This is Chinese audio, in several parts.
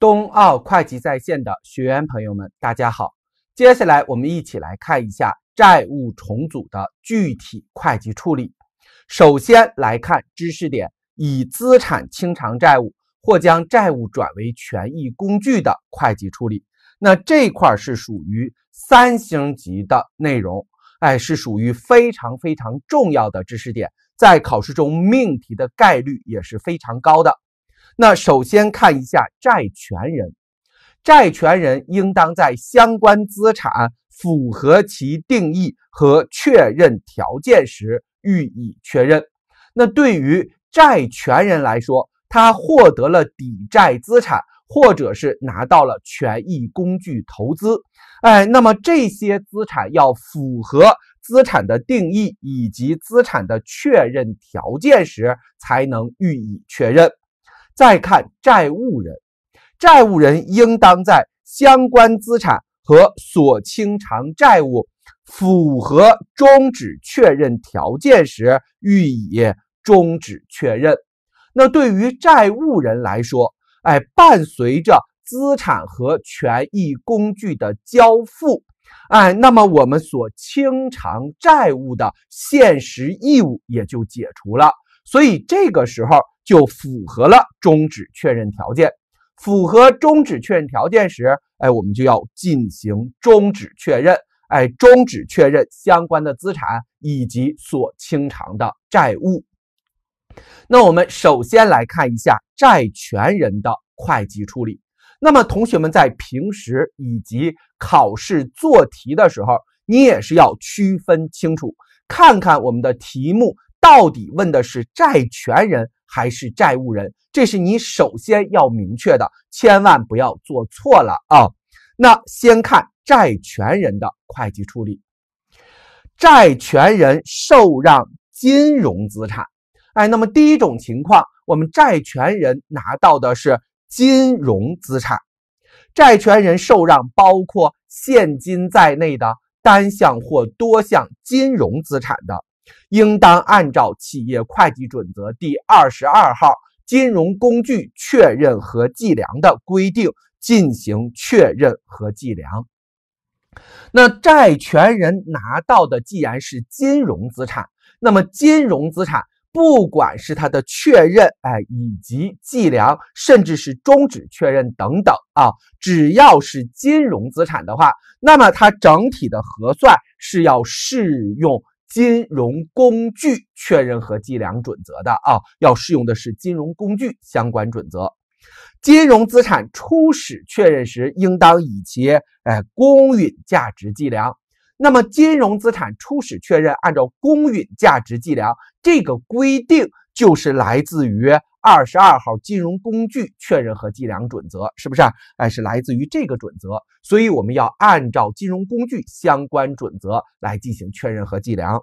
冬奥会计在线的学员朋友们，大家好！接下来我们一起来看一下债务重组的具体会计处理。首先来看知识点：以资产清偿债务或将债务转为权益工具的会计处理。那这块儿是属于三星级的内容，哎，是属于非常非常重要的知识点，在考试中命题的概率也是非常高的。那首先看一下债权人，债权人应当在相关资产符合其定义和确认条件时予以确认。那对于债权人来说，他获得了抵债资产，或者是拿到了权益工具投资，哎，那么这些资产要符合资产的定义以及资产的确认条件时，才能予以确认。再看债务人，债务人应当在相关资产和所清偿债务符合终止确认条件时予以终止确认。那对于债务人来说，哎，伴随着资产和权益工具的交付，哎，那么我们所清偿债务的现实义务也就解除了。所以这个时候就符合了终止确认条件。符合终止确认条件时，哎，我们就要进行终止确认。哎，终止确认相关的资产以及所清偿的债务。那我们首先来看一下债权人的会计处理。那么同学们在平时以及考试做题的时候，你也是要区分清楚，看看我们的题目。到底问的是债权人还是债务人？这是你首先要明确的，千万不要做错了啊！那先看债权人的会计处理，债权人受让金融资产，哎，那么第一种情况，我们债权人拿到的是金融资产，债权人受让包括现金在内的单项或多项金融资产的。应当按照企业会计准则第二十二号《金融工具确认和计量》的规定进行确认和计量。那债权人拿到的既然是金融资产，那么金融资产不管是它的确认，哎，以及计量，甚至是终止确认等等啊，只要是金融资产的话，那么它整体的核算是要适用。金融工具确认和计量准则的啊，要适用的是金融工具相关准则。金融资产初始确认时，应当以其哎公允价值计量。那么，金融资产初始确认按照公允价值计量这个规定，就是来自于。二十二号金融工具确认和计量准则是不是？哎，是来自于这个准则，所以我们要按照金融工具相关准则来进行确认和计量。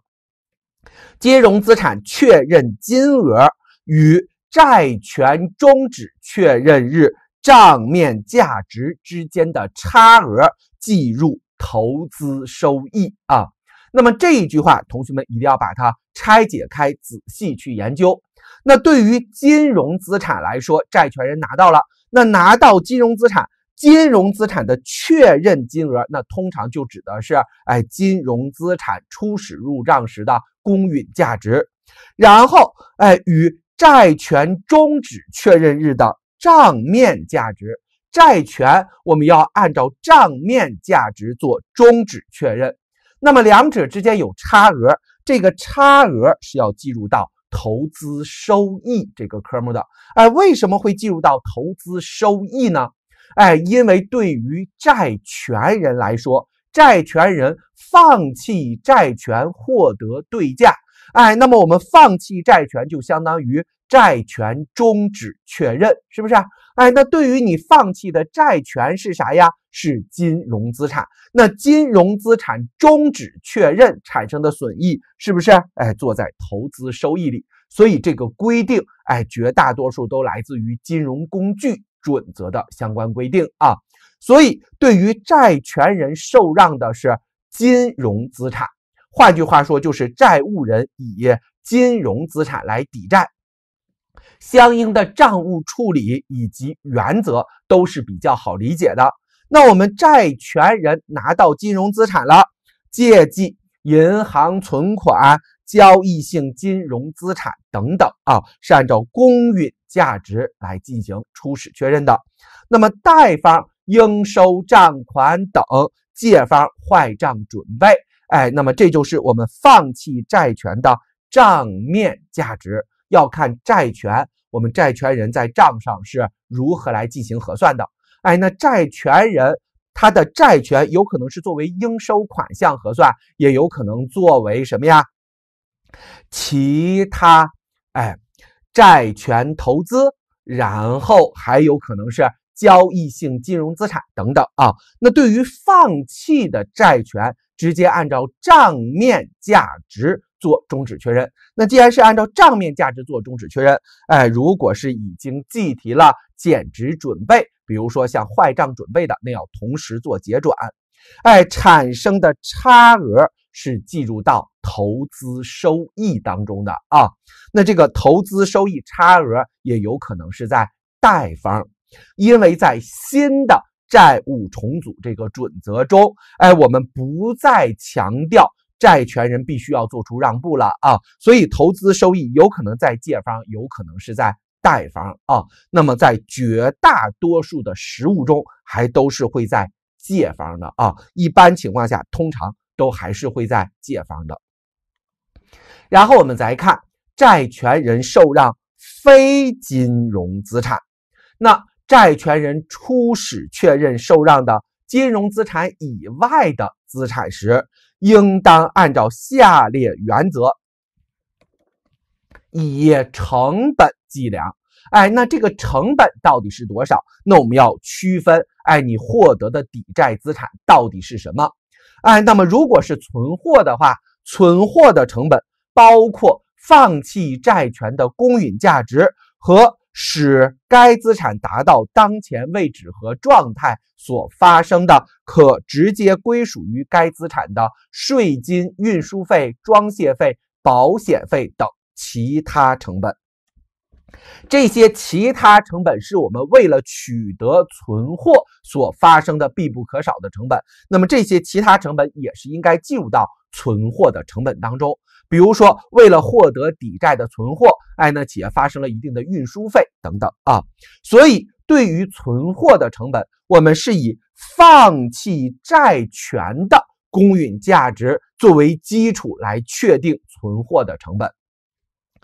金融资产确认金额与债权终止确认日账面价值之间的差额计入投资收益啊。那么这一句话，同学们一定要把它拆解开，仔细去研究。那对于金融资产来说，债权人拿到了，那拿到金融资产，金融资产的确认金额，那通常就指的是，哎，金融资产初始入账时的公允价值，然后，哎，与债权终止确认日的账面价值，债权我们要按照账面价值做终止确认，那么两者之间有差额，这个差额是要计入到。投资收益这个科目的，哎，为什么会进入到投资收益呢？哎，因为对于债权人来说，债权人放弃债权获得对价，哎，那么我们放弃债权就相当于债权终止确认，是不是？哎，那对于你放弃的债权是啥呀？是金融资产。那金融资产终止确认产生的损益是不是？哎，做在投资收益里。所以这个规定，哎，绝大多数都来自于金融工具准则的相关规定啊。所以对于债权人受让的是金融资产，换句话说，就是债务人以金融资产来抵债。相应的账务处理以及原则都是比较好理解的。那我们债权人拿到金融资产了，借记银行存款、交易性金融资产等等啊，是按照公允价值来进行初始确认的。那么贷方应收账款等，借方坏账准备，哎，那么这就是我们放弃债权的账面价值。要看债权，我们债权人在账上是如何来进行核算的？哎，那债权人他的债权有可能是作为应收款项核算，也有可能作为什么呀？其他，哎，债权投资，然后还有可能是交易性金融资产等等啊。那对于放弃的债权，直接按照账面价值。做终止确认，那既然是按照账面价值做终止确认，哎，如果是已经计提了减值准备，比如说像坏账准备的，那要同时做结转，哎，产生的差额是计入到投资收益当中的啊，那这个投资收益差额也有可能是在贷方，因为在新的债务重组这个准则中，哎，我们不再强调。债权人必须要做出让步了啊，所以投资收益有可能在借方，有可能是在贷方啊。那么在绝大多数的实物中，还都是会在借方的啊。一般情况下，通常都还是会在借方的。然后我们再看债权人受让非金融资产，那债权人初始确认受让的金融资产以外的资产时。应当按照下列原则以成本计量。哎，那这个成本到底是多少？那我们要区分，哎，你获得的抵债资产到底是什么？哎，那么如果是存货的话，存货的成本包括放弃债权的公允价值和。使该资产达到当前位置和状态所发生的可直接归属于该资产的税金、运输费、装卸费、保险费等其他成本。这些其他成本是我们为了取得存货所发生的必不可少的成本。那么这些其他成本也是应该计入到存货的成本当中。比如说，为了获得抵债的存货。哎，那企业发生了一定的运输费等等啊，所以对于存货的成本，我们是以放弃债权的公允价值作为基础来确定存货的成本。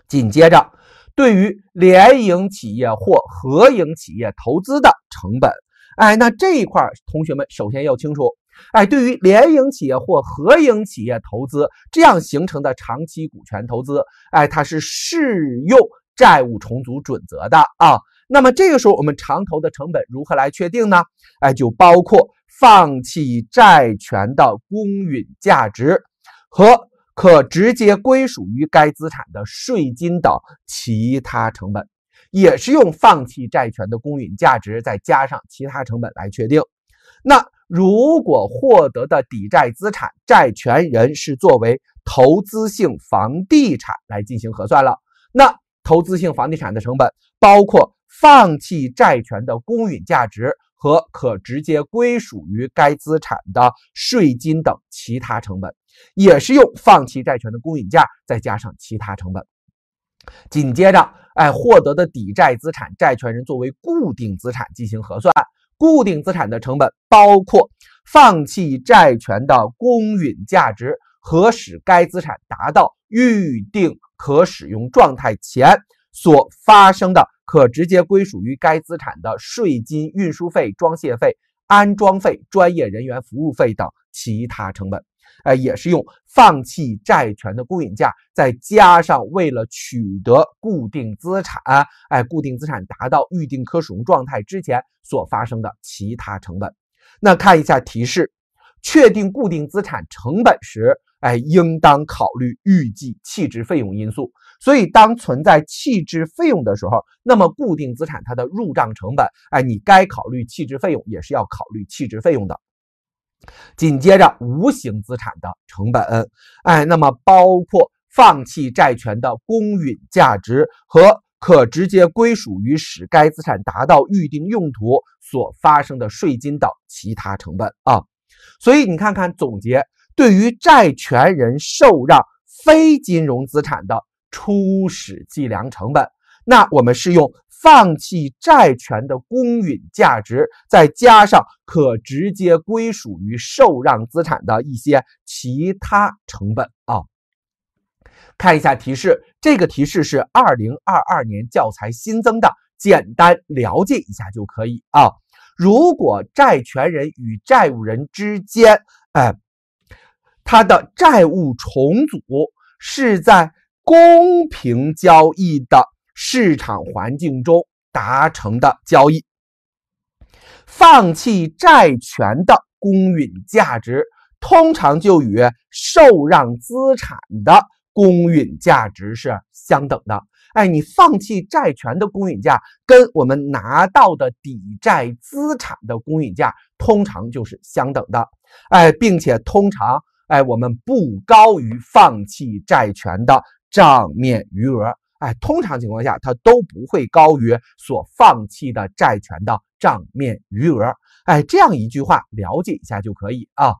紧接着，对于联营企业或合营企业投资的成本，哎，那这一块儿，同学们首先要清楚。哎，对于联营企业或合营企业投资这样形成的长期股权投资，哎，它是适用债务重组准则的啊。那么这个时候，我们长投的成本如何来确定呢？哎，就包括放弃债权的公允价值和可直接归属于该资产的税金等其他成本，也是用放弃债权的公允价值再加上其他成本来确定。那如果获得的抵债资产债权人是作为投资性房地产来进行核算了，那投资性房地产的成本包括放弃债权的公允价值和可直接归属于该资产的税金等其他成本，也是用放弃债权的公允价再加上其他成本。紧接着，哎，获得的抵债资产债权人作为固定资产进行核算。固定资产的成本包括放弃债权的公允价值和使该资产达到预定可使用状态前所发生的可直接归属于该资产的税金、运输费、装卸费、安装费、专业人员服务费等其他成本。哎，也是用放弃债权的公允价，再加上为了取得固定资产，哎，固定资产达到预定可使用状态之前所发生的其他成本。那看一下提示，确定固定资产成本时，哎，应当考虑预计弃置费用因素。所以，当存在弃置费用的时候，那么固定资产它的入账成本，哎，你该考虑弃置费用，也是要考虑弃置费用的。紧接着无形资产的成本，哎，那么包括放弃债权的公允价值和可直接归属于使该资产达到预定用途所发生的税金等其他成本啊。所以你看看总结，对于债权人受让非金融资产的初始计量成本，那我们是用。放弃债权的公允价值，再加上可直接归属于受让资产的一些其他成本啊。看一下提示，这个提示是二零二二年教材新增的，简单了解一下就可以啊。如果债权人与债务人之间，哎，他的债务重组是在公平交易的。市场环境中达成的交易，放弃债权的公允价值通常就与受让资产的公允价值是相等的。哎，你放弃债权的公允价跟我们拿到的抵债资产的公允价通常就是相等的。哎，并且通常哎，我们不高于放弃债权的账面余额。哎，通常情况下，它都不会高于所放弃的债权的账面余额。哎，这样一句话了解一下就可以啊。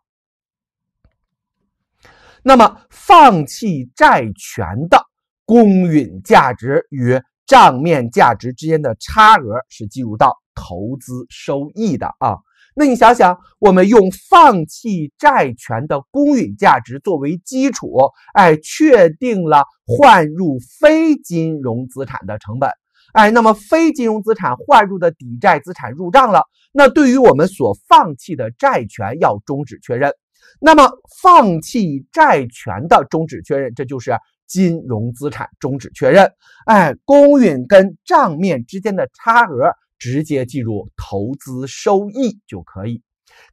那么，放弃债权的公允价值与账面价值之间的差额是计入到投资收益的啊。那你想想，我们用放弃债权的公允价值作为基础，哎，确定了换入非金融资产的成本，哎，那么非金融资产换入的抵债资产入账了，那对于我们所放弃的债权要终止确认，那么放弃债权的终止确认，这就是金融资产终止确认，哎，公允跟账面之间的差额。直接计入投资收益就可以。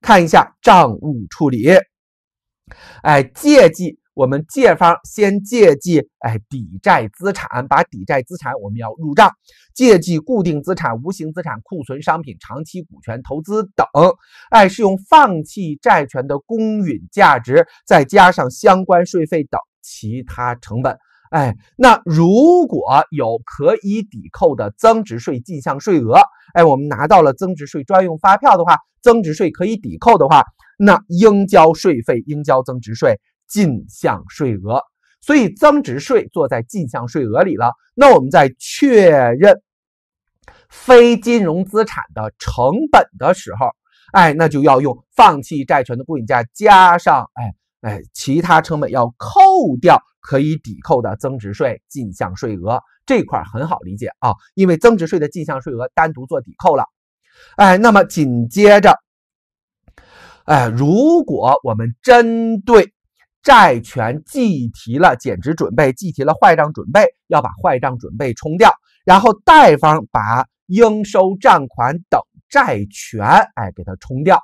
看一下账务处理，哎，借记我们借方先借记哎，抵债资产，把抵债资产我们要入账，借记固定资产、无形资产、库存商品、长期股权投资等，哎，是用放弃债权的公允价值，再加上相关税费等其他成本。哎，那如果有可以抵扣的增值税进项税额，哎，我们拿到了增值税专用发票的话，增值税可以抵扣的话，那应交税费应交增值税进项税额，所以增值税做在进项税额里了。那我们在确认非金融资产的成本的时候，哎，那就要用放弃债权的固定价加上，哎哎，其他成本要扣掉。可以抵扣的增值税进项税额这块很好理解啊，因为增值税的进项税额单独做抵扣了。哎，那么紧接着，哎，如果我们针对债权计提了减值准备，计提了坏账准备，要把坏账准备冲掉，然后贷方把应收账款等债权哎给它冲掉，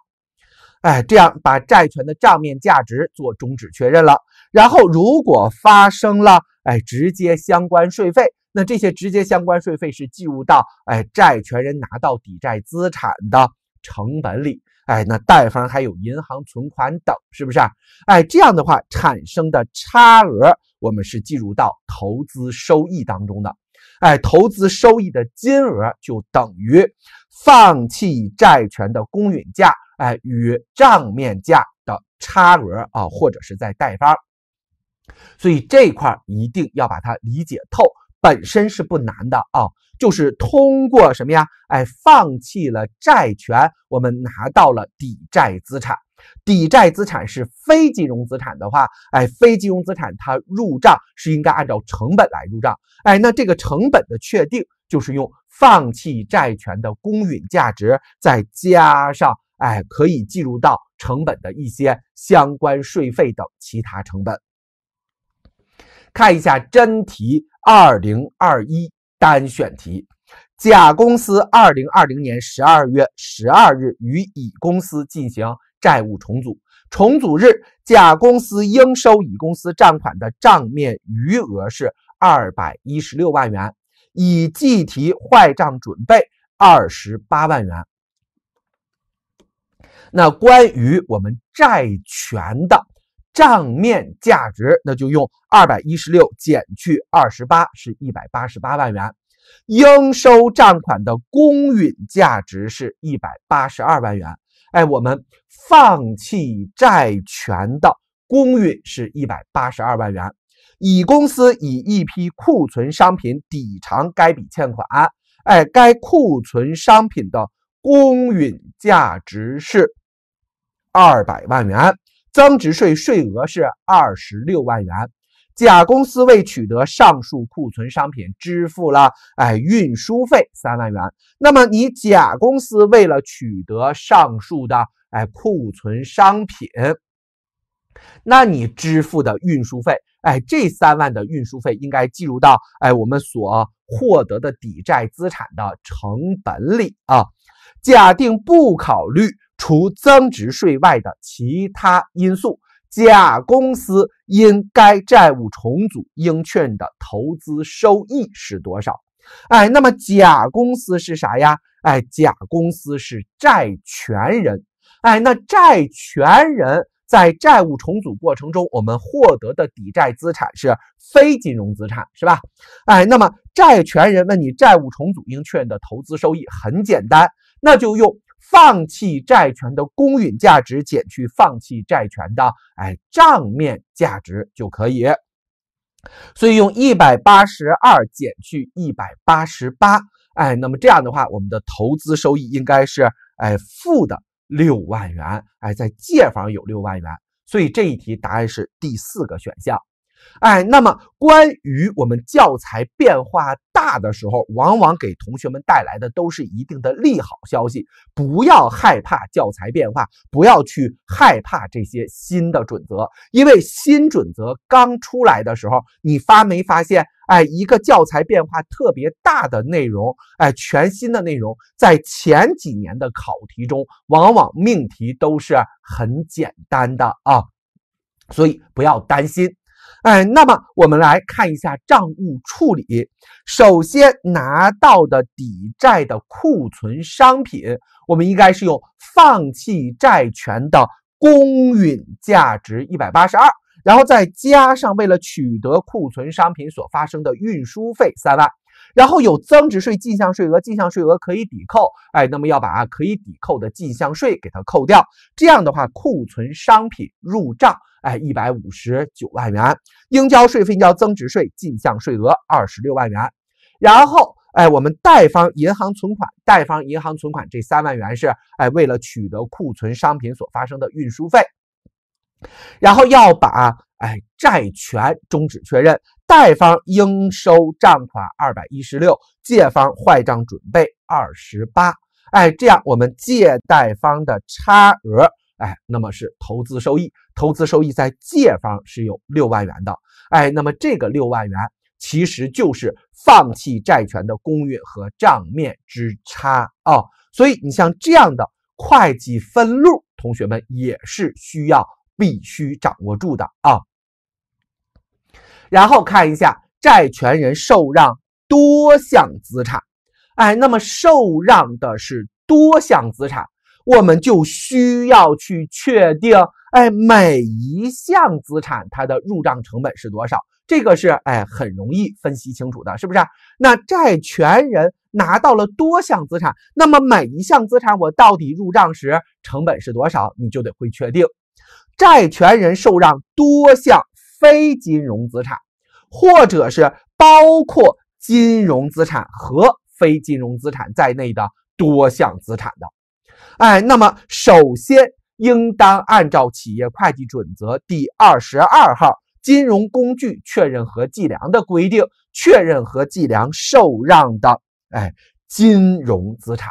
哎，这样把债权的账面价值做终止确认了。然后，如果发生了，哎，直接相关税费，那这些直接相关税费是计入到，哎，债权人拿到抵债资产的成本里，哎，那贷方还有银行存款等，是不是？哎，这样的话产生的差额，我们是计入到投资收益当中的，哎，投资收益的金额就等于放弃债权的公允价，哎，与账面价的差额啊，或者是在贷方。所以这块一定要把它理解透，本身是不难的啊，就是通过什么呀？哎，放弃了债权，我们拿到了抵债资产，抵债资产是非金融资产的话，哎，非金融资产它入账是应该按照成本来入账，哎，那这个成本的确定就是用放弃债权的公允价值再加上哎可以计入到成本的一些相关税费等其他成本。看一下真题，二零二一单选题。甲公司二零二零年十二月十二日与乙公司进行债务重组，重组日甲公司应收乙公司账款的账面余额是二百一十六万元，已计提坏账准备二十八万元。那关于我们债权的。账面价值那就用二百一十六减去二十八是一百八十八万元，应收账款的公允价值是一百八十二万元。哎，我们放弃债权的公允是一百八十二万元。乙公司以一批库存商品抵偿该笔欠款，哎，该库存商品的公允价值是二百万元。增值税税额是二十六万元，甲公司为取得上述库存商品支付了哎运输费三万元。那么你甲公司为了取得上述的哎库存商品，那你支付的运输费哎这三万的运输费应该计入到哎我们所获得的抵债资产的成本里啊。假定不考虑。除增值税外的其他因素，甲公司因该债务重组应确认的投资收益是多少？哎，那么甲公司是啥呀？哎，甲公司是债权人。哎，那债权人在债务重组过程中，我们获得的抵债资产是非金融资产，是吧？哎，那么债权人问你债务重组应确认的投资收益，很简单，那就用。放弃债权的公允价值减去放弃债权的哎账面价值就可以，所以用一百八十二减去一百八十八，哎，那么这样的话，我们的投资收益应该是哎负的六万元，哎，在借方有六万元，所以这一题答案是第四个选项。哎，那么关于我们教材变化大的时候，往往给同学们带来的都是一定的利好消息。不要害怕教材变化，不要去害怕这些新的准则，因为新准则刚出来的时候，你发没发现？哎，一个教材变化特别大的内容，哎，全新的内容，在前几年的考题中，往往命题都是很简单的啊，所以不要担心。哎，那么我们来看一下账务处理。首先拿到的抵债的库存商品，我们应该是用放弃债权的公允价值一百八十二，然后再加上为了取得库存商品所发生的运输费三万。然后有增值税进项税额，进项税额可以抵扣，哎，那么要把可以抵扣的进项税给它扣掉，这样的话，库存商品入账，哎，一百五十九万元，应交税费应交增值税进项税额二十六万元，然后，哎，我们贷方银行存款，贷方银行存款这三万元是，哎，为了取得库存商品所发生的运输费，然后要把，哎，债权终止确认。贷方应收账款二百一十六，借方坏账准备二十八，哎，这样我们借贷方的差额，哎，那么是投资收益，投资收益在借方是有六万元的，哎，那么这个六万元其实就是放弃债权的公允和账面之差啊，所以你像这样的会计分录，同学们也是需要必须掌握住的啊。然后看一下债权人受让多项资产，哎，那么受让的是多项资产，我们就需要去确定，哎，每一项资产它的入账成本是多少？这个是哎很容易分析清楚的，是不是？那债权人拿到了多项资产，那么每一项资产我到底入账时成本是多少？你就得会确定，债权人受让多项。非金融资产，或者是包括金融资产和非金融资产在内的多项资产的，哎，那么首先应当按照企业会计准则第二十二号《金融工具确认和计量》的规定，确认和计量受让的哎金融资产。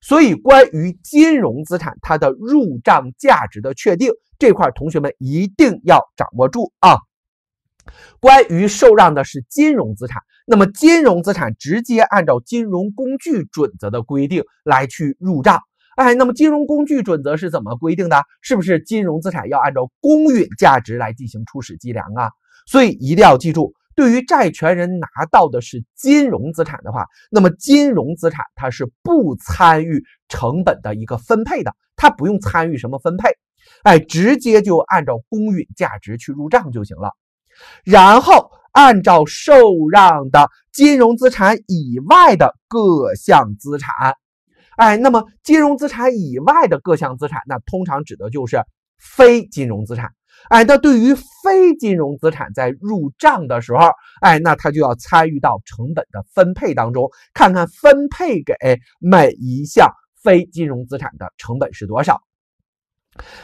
所以，关于金融资产它的入账价值的确定这块，同学们一定要掌握住啊。关于受让的是金融资产，那么金融资产直接按照金融工具准则的规定来去入账。哎，那么金融工具准则是怎么规定的？是不是金融资产要按照公允价值来进行初始计量啊？所以一定要记住，对于债权人拿到的是金融资产的话，那么金融资产它是不参与成本的一个分配的，它不用参与什么分配，哎，直接就按照公允价值去入账就行了。然后按照受让的金融资产以外的各项资产，哎，那么金融资产以外的各项资产，那通常指的就是非金融资产，哎，那对于非金融资产在入账的时候，哎，那它就要参与到成本的分配当中，看看分配给每一项非金融资产的成本是多少。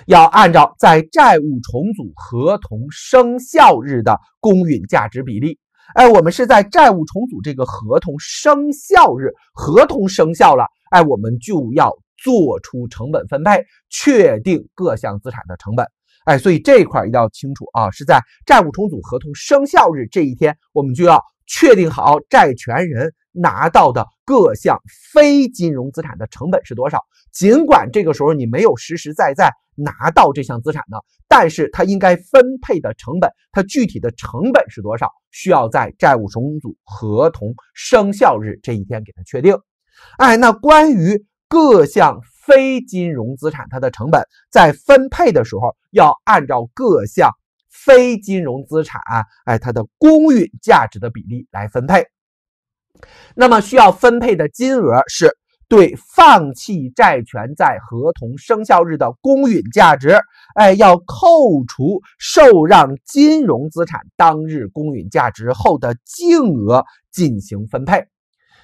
要按照在债务重组合同生效日的公允价值比例，哎，我们是在债务重组这个合同生效日，合同生效了，哎，我们就要做出成本分配，确定各项资产的成本，哎，所以这一块一定要清楚啊，是在债务重组合同生效日这一天，我们就要确定好债权人。拿到的各项非金融资产的成本是多少？尽管这个时候你没有实实在在拿到这项资产呢，但是它应该分配的成本，它具体的成本是多少，需要在债务重组合同生效日这一天给它确定。哎，那关于各项非金融资产，它的成本在分配的时候，要按照各项非金融资产，哎，它的公允价值的比例来分配。那么需要分配的金额是对放弃债权在合同生效日的公允价值，哎，要扣除受让金融资产当日公允价值后的净额进行分配，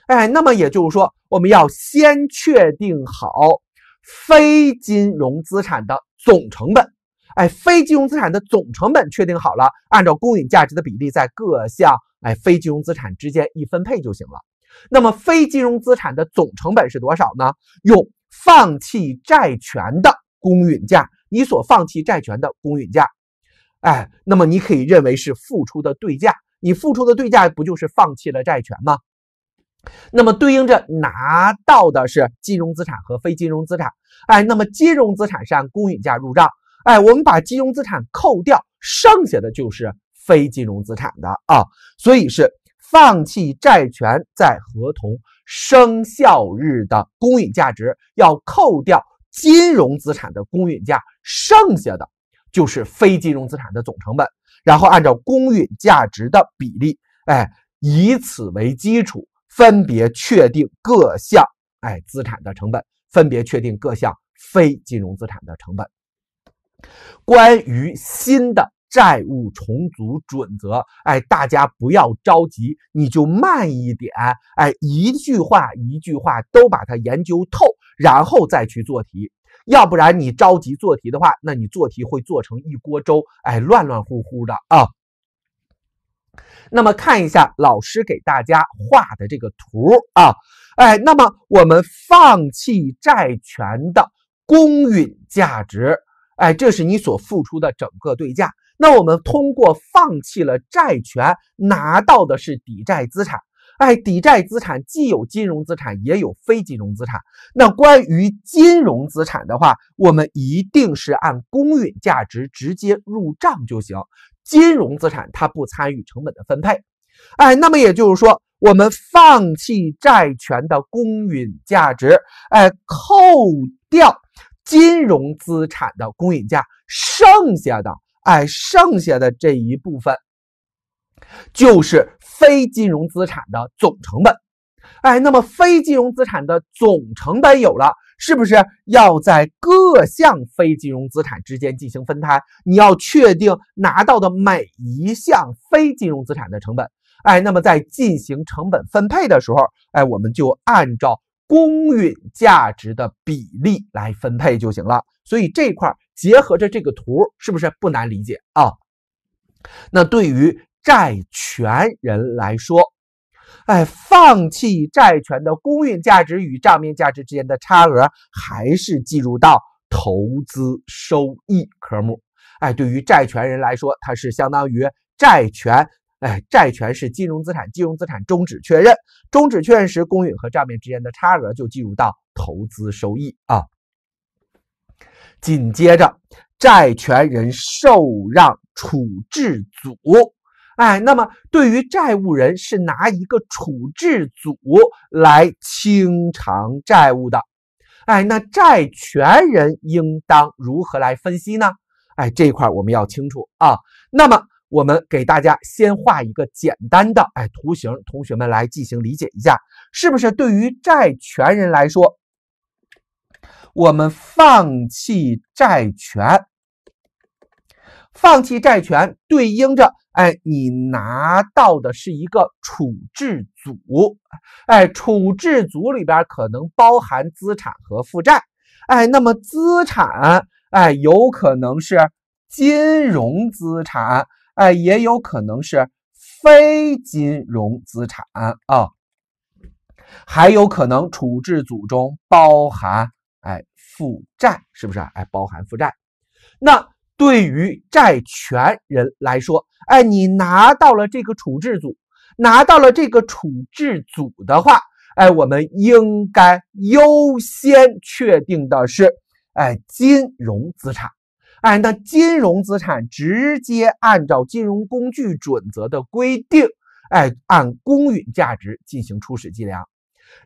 哎，那么也就是说，我们要先确定好非金融资产的总成本。哎，非金融资产的总成本确定好了，按照公允价值的比例在各项哎非金融资产之间一分配就行了。那么非金融资产的总成本是多少呢？用放弃债权的公允价，你所放弃债权的公允价，哎，那么你可以认为是付出的对价，你付出的对价不就是放弃了债权吗？那么对应着拿到的是金融资产和非金融资产，哎，那么金融资产是按公允价入账。哎，我们把金融资产扣掉，剩下的就是非金融资产的啊。所以是放弃债权在合同生效日的公允价值，要扣掉金融资产的公允价，剩下的就是非金融资产的总成本。然后按照公允价值的比例，哎，以此为基础，分别确定各项哎资产的成本，分别确定各项非金融资产的成本。关于新的债务重组准则，哎，大家不要着急，你就慢一点，哎，一句话一句话都把它研究透，然后再去做题。要不然你着急做题的话，那你做题会做成一锅粥，哎，乱乱乎乎的啊。那么看一下老师给大家画的这个图啊，哎，那么我们放弃债权的公允价值。哎，这是你所付出的整个对价。那我们通过放弃了债权，拿到的是抵债资产。哎，抵债资产既有金融资产，也有非金融资产。那关于金融资产的话，我们一定是按公允价值直接入账就行。金融资产它不参与成本的分配。哎，那么也就是说，我们放弃债权的公允价值，哎，扣掉。金融资产的公允价，剩下的，哎，剩下的这一部分，就是非金融资产的总成本，哎，那么非金融资产的总成本有了，是不是要在各项非金融资产之间进行分摊？你要确定拿到的每一项非金融资产的成本，哎，那么在进行成本分配的时候，哎，我们就按照。公允价值的比例来分配就行了，所以这块结合着这个图，是不是不难理解啊？那对于债权人来说，哎，放弃债权的公允价值与账面价值之间的差额，还是计入到投资收益科目。哎，对于债权人来说，它是相当于债权。哎，债权是金融资产，金融资产终止确认，终止确认时公允和账面之间的差额就计入到投资收益啊。紧接着，债权人受让处置组，哎，那么对于债务人是拿一个处置组来清偿债务的，哎，那债权人应当如何来分析呢？哎，这一块我们要清楚啊。那么。我们给大家先画一个简单的哎图形，同学们来进行理解一下，是不是？对于债权人来说，我们放弃债权，放弃债权对应着哎，你拿到的是一个处置组，哎，处置组里边可能包含资产和负债，哎，那么资产哎，有可能是金融资产。哎，也有可能是非金融资产啊，还有可能处置组中包含哎负债，是不是啊？哎，包含负债。那对于债权人来说，哎，你拿到了这个处置组，拿到了这个处置组的话，哎，我们应该优先确定的是哎金融资产。哎，那金融资产直接按照金融工具准则的规定，哎，按公允价值进行初始计量。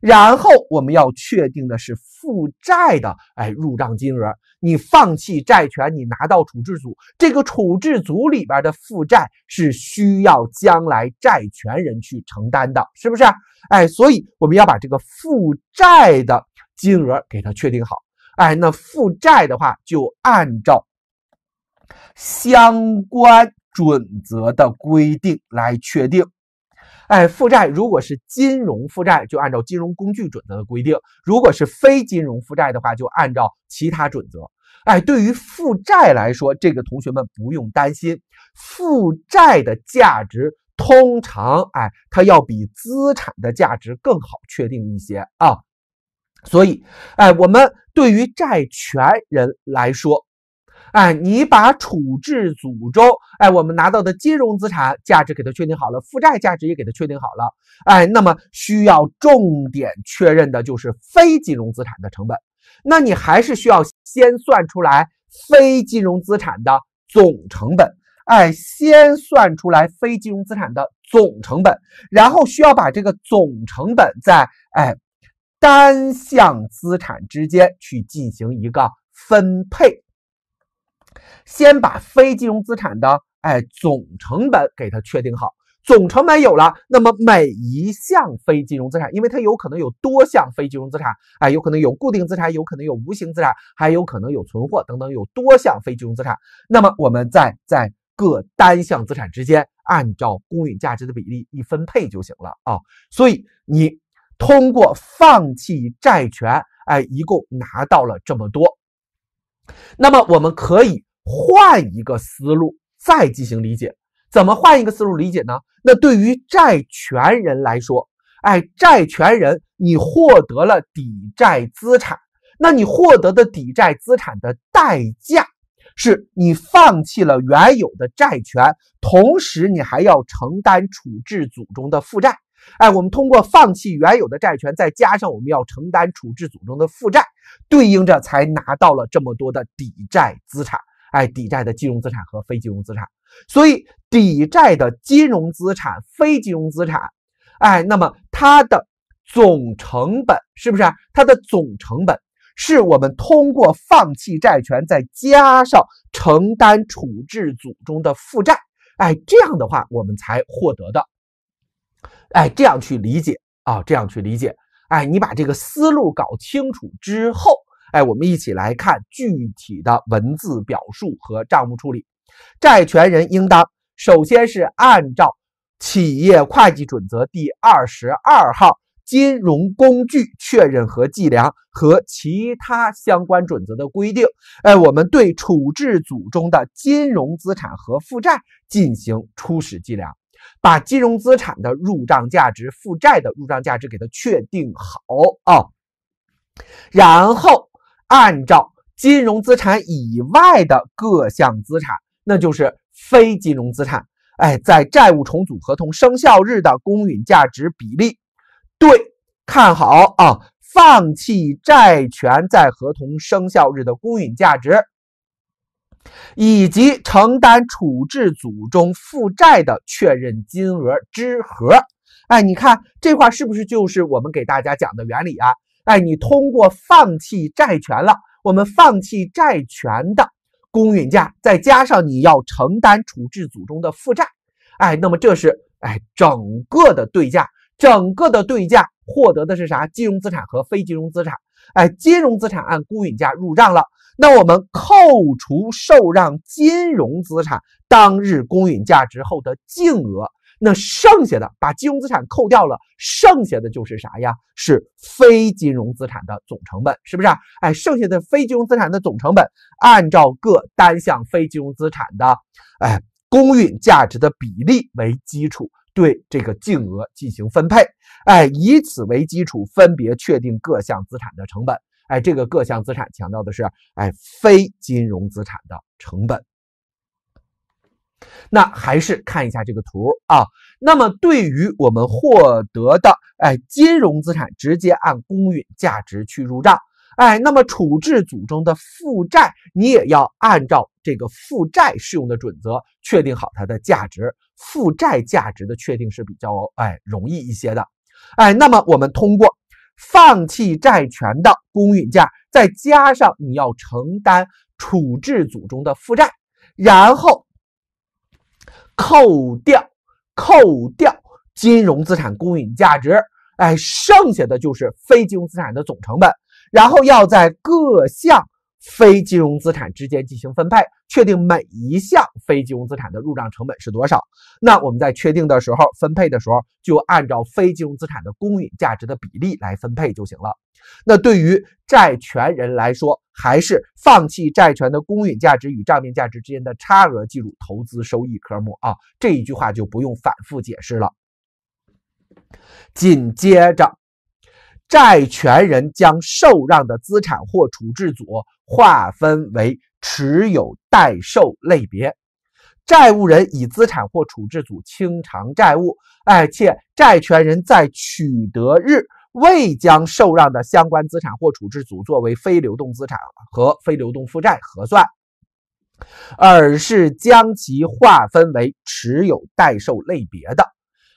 然后我们要确定的是负债的哎入账金额。你放弃债权，你拿到处置组，这个处置组里边的负债是需要将来债权人去承担的，是不是？哎，所以我们要把这个负债的金额给它确定好。哎，那负债的话就按照。相关准则的规定来确定。哎，负债如果是金融负债，就按照金融工具准则的规定；如果是非金融负债的话，就按照其他准则。哎，对于负债来说，这个同学们不用担心，负债的价值通常哎，它要比资产的价值更好确定一些啊。所以，哎，我们对于债权人来说。哎，你把处置组中，哎，我们拿到的金融资产价值给它确定好了，负债价值也给它确定好了，哎，那么需要重点确认的就是非金融资产的成本。那你还是需要先算出来非金融资产的总成本，哎，先算出来非金融资产的总成本，然后需要把这个总成本在哎单项资产之间去进行一个分配。先把非金融资产的哎总成本给它确定好，总成本有了，那么每一项非金融资产，因为它有可能有多项非金融资产，哎，有可能有固定资产，有可能有无形资产，还有可能有存货等等，有多项非金融资产，那么我们再在各单项资产之间按照公允价值的比例一分配就行了啊。所以你通过放弃债权，哎，一共拿到了这么多，那么我们可以。换一个思路再进行理解，怎么换一个思路理解呢？那对于债权人来说，哎，债权人你获得了抵债资产，那你获得的抵债资产的代价，是你放弃了原有的债权，同时你还要承担处置组中的负债。哎，我们通过放弃原有的债权，再加上我们要承担处置组中的负债，对应着才拿到了这么多的抵债资产。哎，抵债的金融资产和非金融资产，所以抵债的金融资产、非金融资产，哎，那么它的总成本是不是？它的总成本是我们通过放弃债权，再加上承担处置组中的负债，哎，这样的话我们才获得的，哎，这样去理解啊，这样去理解，哎，你把这个思路搞清楚之后。哎，我们一起来看具体的文字表述和账目处理。债权人应当首先是按照企业会计准则第二十二号《金融工具确认和计量》和其他相关准则的规定，哎，我们对处置组中的金融资产和负债进行初始计量，把金融资产的入账价值、负债的入账价值给它确定好啊，然后。按照金融资产以外的各项资产，那就是非金融资产。哎，在债务重组合同生效日的公允价值比例对看好啊，放弃债权在合同生效日的公允价值，以及承担处置组中负债的确认金额之和。哎，你看这块是不是就是我们给大家讲的原理啊？哎，你通过放弃债权了，我们放弃债权的公允价，再加上你要承担处置组中的负债，哎，那么这是哎整个的对价，整个的对价获得的是啥？金融资产和非金融资产。哎，金融资产按公允价入账了，那我们扣除受让金融资产当日公允价值后的净额。那剩下的把金融资产扣掉了，剩下的就是啥呀？是非金融资产的总成本，是不是？啊？哎，剩下的非金融资产的总成本，按照各单项非金融资产的哎公允价值的比例为基础，对这个净额进行分配，哎，以此为基础分别确定各项资产的成本，哎，这个各项资产强调的是哎非金融资产的成本。那还是看一下这个图啊。那么，对于我们获得的哎金融资产，直接按公允价值去入账。哎，那么处置组中的负债，你也要按照这个负债适用的准则确定好它的价值。负债价值的确定是比较哎容易一些的。哎，那么我们通过放弃债权的公允价，再加上你要承担处置组中的负债，然后。扣掉扣掉金融资产公允价值，哎，剩下的就是非金融资产的总成本，然后要在各项。非金融资产之间进行分配，确定每一项非金融资产的入账成本是多少。那我们在确定的时候、分配的时候，就按照非金融资产的公允价值的比例来分配就行了。那对于债权人来说，还是放弃债权的公允价值与账面价值之间的差额计入投资收益科目啊。这一句话就不用反复解释了。紧接着，债权人将受让的资产或处置组。划分为持有待售类别，债务人以资产或处置组清偿债务，哎，且债权人在取得日未将受让的相关资产或处置组作为非流动资产和非流动负债核算，而是将其划分为持有待售类别的，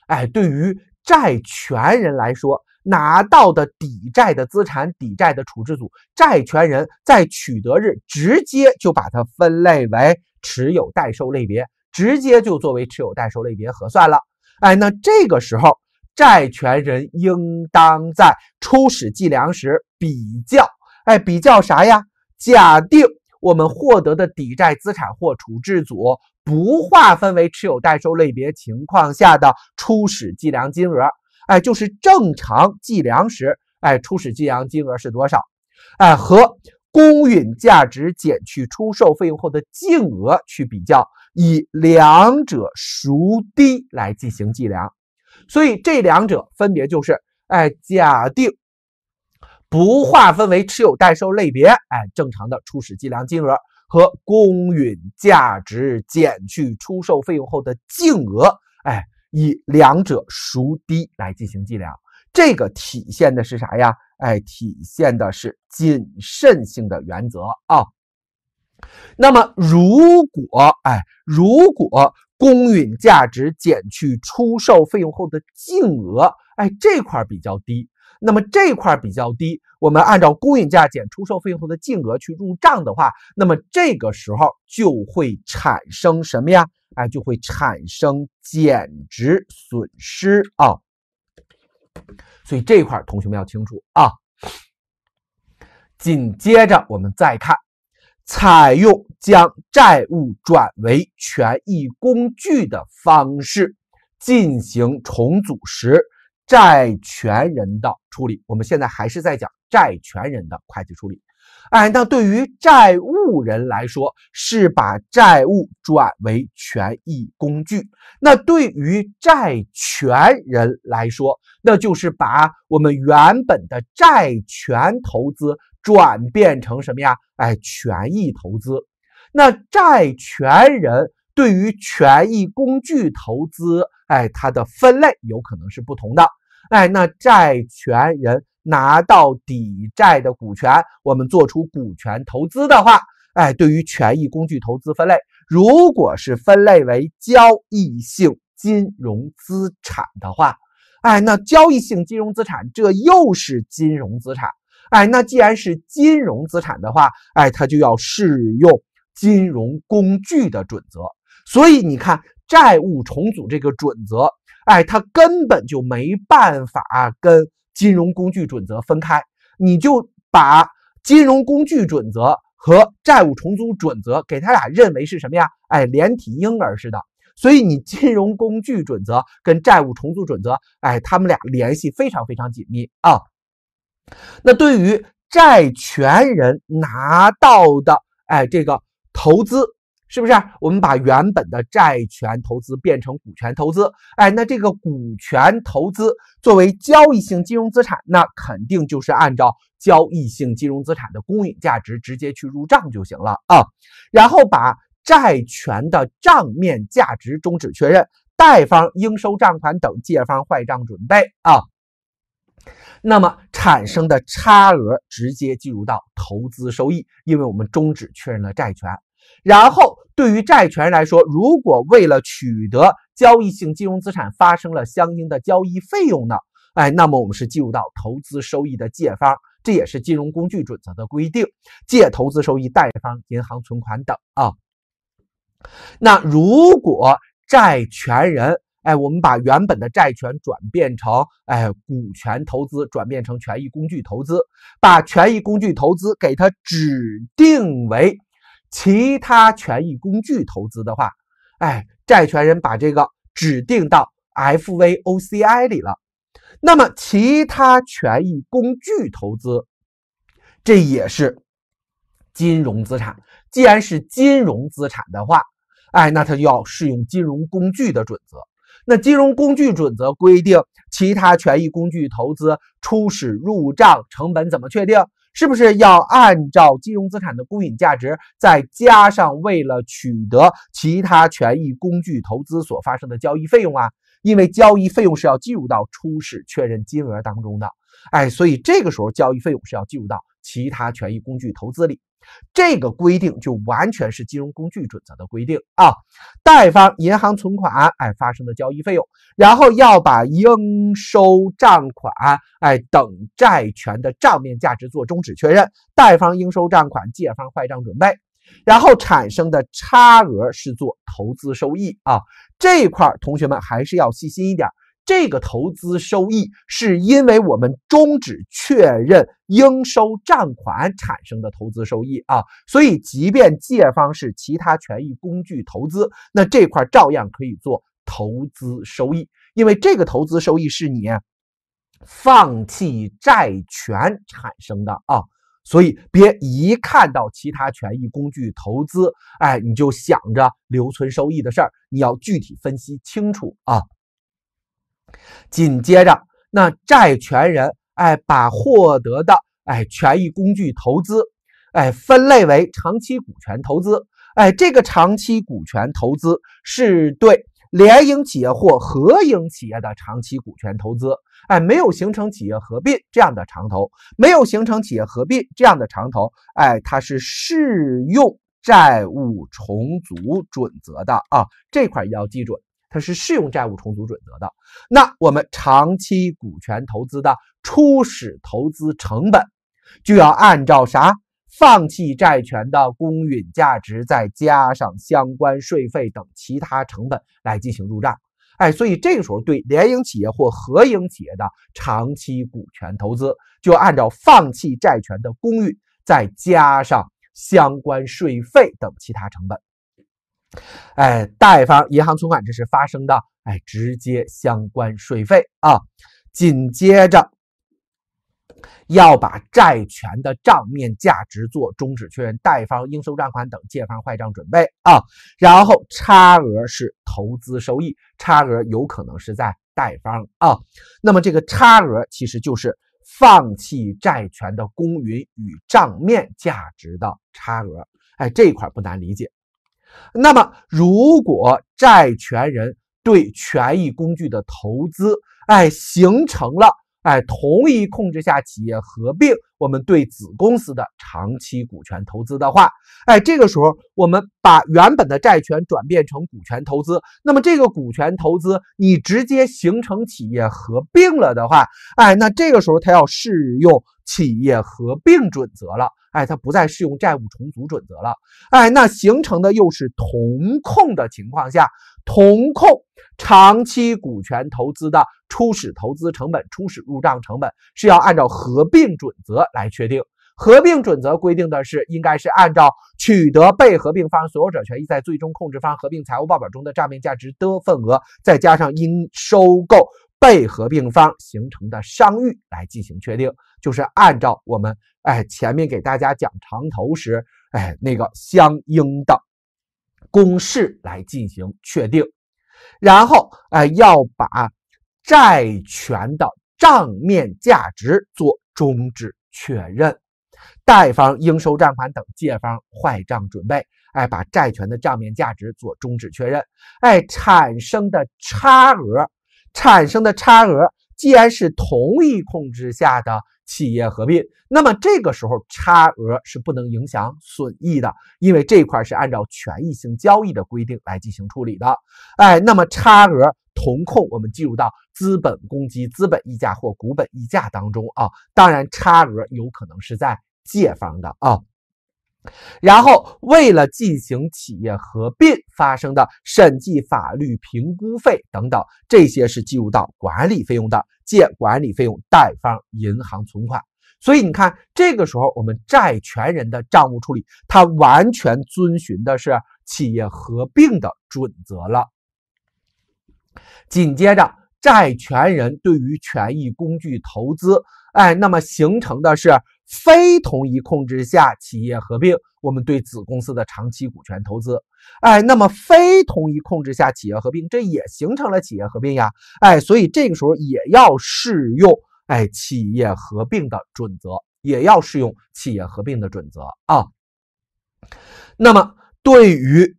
哎，对于债权人来说。拿到的抵债的资产、抵债的处置组，债权人在取得日直接就把它分类为持有待售类别，直接就作为持有待售类别核算了。哎，那这个时候，债权人应当在初始计量时比较，哎，比较啥呀？假定我们获得的抵债资产或处置组不划分为持有待售类别情况下的初始计量金额。哎，就是正常计量时，哎，初始计量金额是多少？哎，和公允价值减去出售费用后的净额去比较，以两者孰低来进行计量。所以这两者分别就是，哎，假定不划分为持有待售类别，哎，正常的初始计量金额和公允价值减去出售费用后的净额，哎。以两者孰低来进行计量，这个体现的是啥呀？哎，体现的是谨慎性的原则啊。那么，如果哎，如果公允价值减去出售费用后的净额，哎，这块比较低。那么这块比较低，我们按照公允价减出售费用后的净额去入账的话，那么这个时候就会产生什么呀？哎，就会产生减值损失啊。所以这块同学们要清楚啊。紧接着我们再看，采用将债务转为权益工具的方式进行重组时。债权人的处理，我们现在还是在讲债权人的会计处理。哎，那对于债务人来说，是把债务转为权益工具；那对于债权人来说，那就是把我们原本的债权投资转变成什么呀？哎，权益投资。那债权人对于权益工具投资，哎，它的分类有可能是不同的。哎，那债权人拿到抵债的股权，我们做出股权投资的话，哎，对于权益工具投资分类，如果是分类为交易性金融资产的话，哎，那交易性金融资产这又是金融资产，哎，那既然是金融资产的话，哎，它就要适用金融工具的准则，所以你看债务重组这个准则。哎，它根本就没办法跟金融工具准则分开。你就把金融工具准则和债务重组准则给他俩认为是什么呀？哎，连体婴儿似的。所以你金融工具准则跟债务重组准则，哎，他们俩联系非常非常紧密啊。那对于债权人拿到的，哎，这个投资。是不是我们把原本的债权投资变成股权投资？哎，那这个股权投资作为交易性金融资产，那肯定就是按照交易性金融资产的公允价值直接去入账就行了啊。然后把债权的账面价值终止确认，贷方应收账款等，借方坏账准备啊。那么产生的差额直接计入到投资收益，因为我们终止确认了债权，然后。对于债权人来说，如果为了取得交易性金融资产发生了相应的交易费用呢？哎，那么我们是计入到投资收益的借方，这也是金融工具准则的规定，借投资收益，贷方银行存款等啊。那如果债权人，哎，我们把原本的债权转变成哎股权投资，转变成权益工具投资，把权益工具投资给它指定为。其他权益工具投资的话，哎，债权人把这个指定到 F V O C I 里了。那么，其他权益工具投资，这也是金融资产。既然是金融资产的话，哎，那它就要适用金融工具的准则。那金融工具准则规定，其他权益工具投资初始入账成本怎么确定？是不是要按照金融资产的公允价值，再加上为了取得其他权益工具投资所发生的交易费用啊？因为交易费用是要计入到初始确认金额当中的，哎，所以这个时候交易费用是要计入到其他权益工具投资里。这个规定就完全是金融工具准则的规定啊，贷方银行存款，哎，发生的交易费用，然后要把应收账款，哎，等债权的账面价值做终止确认，贷方应收账款，借方坏账准备，然后产生的差额是做投资收益啊，这一块同学们还是要细心一点。这个投资收益是因为我们终止确认应收账款产生的投资收益啊，所以即便借方是其他权益工具投资，那这块照样可以做投资收益，因为这个投资收益是你放弃债权产生的啊，所以别一看到其他权益工具投资，哎，你就想着留存收益的事儿，你要具体分析清楚啊。紧接着，那债权人哎，把获得的哎权益工具投资哎，分类为长期股权投资哎，这个长期股权投资是对联营企业或合营企业的长期股权投资哎，没有形成企业合并这样的长投，没有形成企业合并这样的长投哎，它是适用债务重组准则的啊，这块要记住。它是适用债务重组准则的，那我们长期股权投资的初始投资成本就要按照啥？放弃债权的公允价值再加上相关税费等其他成本来进行入账。哎，所以这个时候对联营企业或合营企业的长期股权投资就按照放弃债权的公允，再加上相关税费等其他成本。哎，贷方银行存款这是发生的哎，直接相关税费啊。紧接着要把债权的账面价值做终止确认，贷方应收账款等借方坏账准备啊。然后差额是投资收益，差额有可能是在贷方啊。那么这个差额其实就是放弃债权的公允与账面价值的差额。哎，这一块不难理解。那么，如果债权人对权益工具的投资，哎，形成了哎，同一控制下企业合并，我们对子公司的长期股权投资的话，哎，这个时候我们把原本的债权转变成股权投资，那么这个股权投资你直接形成企业合并了的话，哎，那这个时候它要适用。企业合并准则了，哎，它不再适用债务重组准则了，哎，那形成的又是同控的情况下，同控长期股权投资的初始投资成本、初始入账成本是要按照合并准则来确定。合并准则规定的是，应该是按照取得被合并方所有者权益在最终控制方合并财务报表中的账面价值的份额，再加上应收购。被合并方形成的商誉来进行确定，就是按照我们哎前面给大家讲长投时哎那个相应的公式来进行确定，然后哎要把债权的账面价值做终止确认，贷方应收账款等借方坏账准备，哎把债权的账面价值做终止确认，哎产生的差额。产生的差额，既然是同一控制下的企业合并，那么这个时候差额是不能影响损益的，因为这块是按照权益性交易的规定来进行处理的。哎，那么差额同控，我们进入到资本公积、资本溢价或股本溢价当中啊。当然，差额有可能是在借方的啊。然后，为了进行企业合并发生的审计、法律、评估费等等，这些是计入到管理费用的，借管理费用，贷方银行存款。所以你看，这个时候我们债权人的账务处理，它完全遵循的是企业合并的准则了。紧接着，债权人对于权益工具投资，哎，那么形成的是。非同一控制下企业合并，我们对子公司的长期股权投资，哎，那么非同一控制下企业合并，这也形成了企业合并呀，哎，所以这个时候也要适用哎企业合并的准则，也要适用企业合并的准则啊。那么对于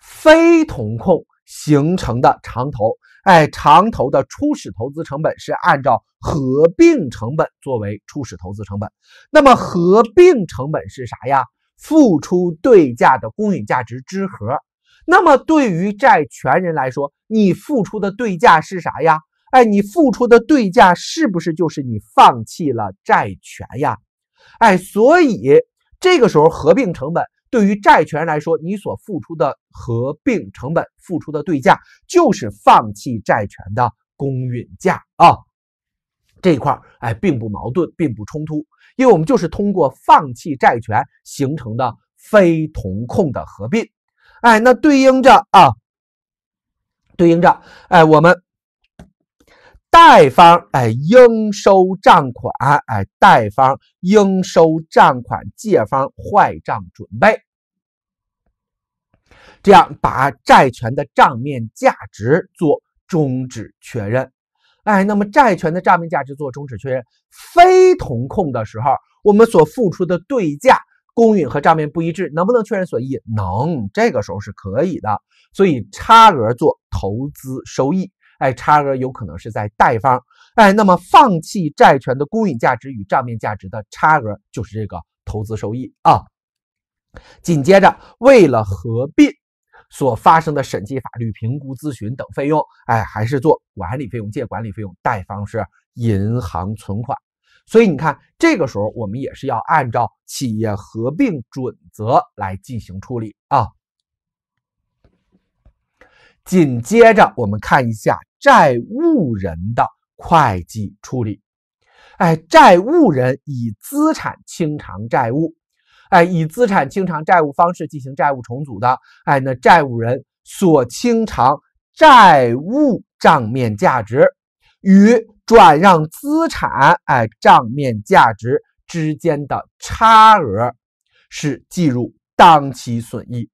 非同控。形成的长投，哎，长投的初始投资成本是按照合并成本作为初始投资成本。那么合并成本是啥呀？付出对价的公允价值之和。那么对于债权人来说，你付出的对价是啥呀？哎，你付出的对价是不是就是你放弃了债权呀？哎，所以这个时候合并成本。对于债权人来说，你所付出的合并成本、付出的对价，就是放弃债权的公允价啊。这一块儿，哎，并不矛盾，并不冲突，因为我们就是通过放弃债权形成的非同控的合并，哎，那对应着啊，对应着，哎，我们。贷方，哎，应收账款，哎，贷方应收账款，借方坏账准备。这样把债权的账面价值做终止确认，哎，那么债权的账面价值做终止确认，非同控的时候，我们所付出的对价公允和账面不一致，能不能确认损益？能，这个时候是可以的，所以差额做投资收益。哎，差额有可能是在贷方。哎，那么放弃债权的公允价值与账面价值的差额就是这个投资收益啊。紧接着，为了合并所发生的审计、法律、评估、咨询等费用，哎，还是做管理费用借，管理费用贷方是银行存款。所以你看，这个时候我们也是要按照企业合并准则来进行处理啊。紧接着，我们看一下。债务人的会计处理，哎，债务人以资产清偿债务，哎，以资产清偿债务方式进行债务重组的，哎，那债务人所清偿债务账面价值与转让资产哎账面价值之间的差额是计入当期损益。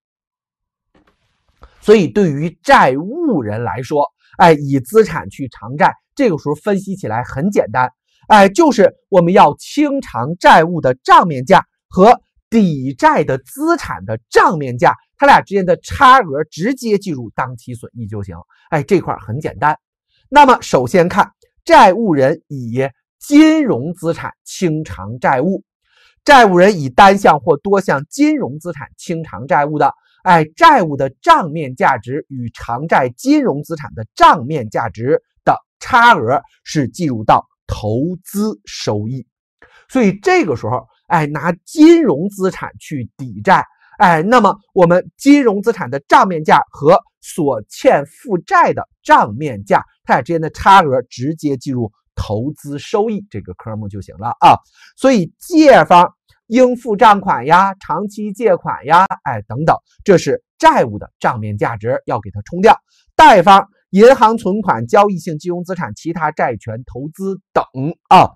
所以，对于债务人来说，哎，以资产去偿债，这个时候分析起来很简单。哎，就是我们要清偿债务的账面价和抵债的资产的账面价，它俩之间的差额直接计入当期损益就行。哎，这块儿很简单。那么，首先看债务人以金融资产清偿债务，债务人以单项或多项金融资产清偿债务的。哎，债务的账面价值与偿债金融资产的账面价值的差额是计入到投资收益。所以这个时候，哎，拿金融资产去抵债，哎，那么我们金融资产的账面价和所欠负债的账面价，它俩之间的差额直接计入投资收益这个科目就行了啊。所以借方。应付账款呀，长期借款呀，哎，等等，这是债务的账面价值，要给它冲掉。贷方银行存款、交易性金融资产、其他债权投资等啊，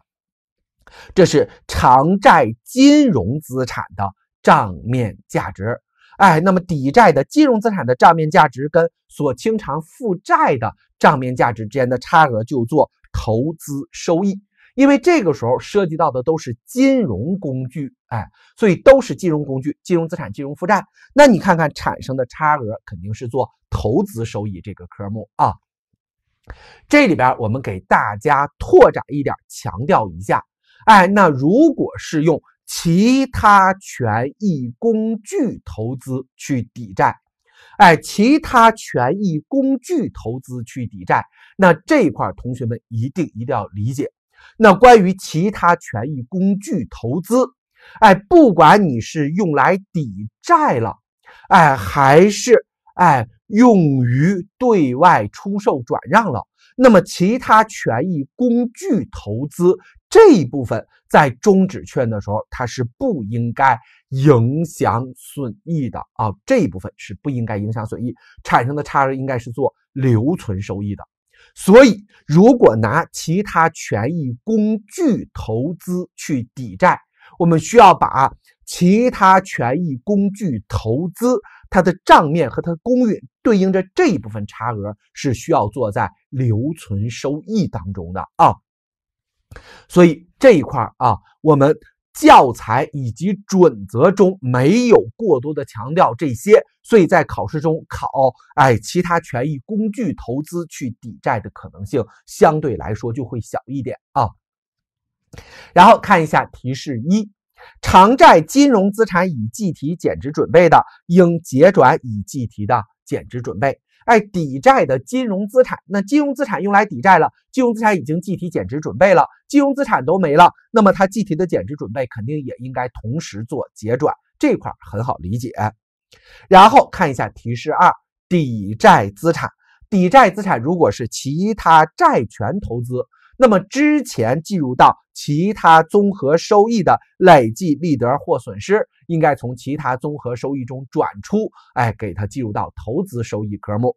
这是偿债金融资产的账面价值。哎，那么抵债的金融资产的账面价值跟所清偿负债的账面价值之间的差额，就做投资收益。因为这个时候涉及到的都是金融工具，哎，所以都是金融工具、金融资产、金融负债。那你看看产生的差额，肯定是做投资收益这个科目啊。这里边我们给大家拓展一点，强调一下，哎，那如果是用其他权益工具投资去抵债，哎，其他权益工具投资去抵债，那这一块同学们一定一定要理解。那关于其他权益工具投资，哎，不管你是用来抵债了，哎，还是哎用于对外出售转让了，那么其他权益工具投资这一部分在终止券的时候，它是不应该影响损益的啊，这一部分是不应该影响损益，产生的差额应该是做留存收益的。所以，如果拿其他权益工具投资去抵债，我们需要把其他权益工具投资它的账面和它的公允对应着这一部分差额是需要做在留存收益当中的啊。所以这一块啊，我们。教材以及准则中没有过多的强调这些，所以在考试中考，哎，其他权益工具投资去抵债的可能性相对来说就会小一点啊。然后看一下提示一，偿债金融资产已计提减值准备的，应结转已计提的减值准备。哎，抵债的金融资产，那金融资产用来抵债了，金融资产已经计提减值准备了，金融资产都没了，那么它计提的减值准备肯定也应该同时做结转，这块很好理解。然后看一下提示二，抵债资产，抵债资产如果是其他债权投资。那么之前计入到其他综合收益的累计利得或损失，应该从其他综合收益中转出，哎，给它计入到投资收益科目。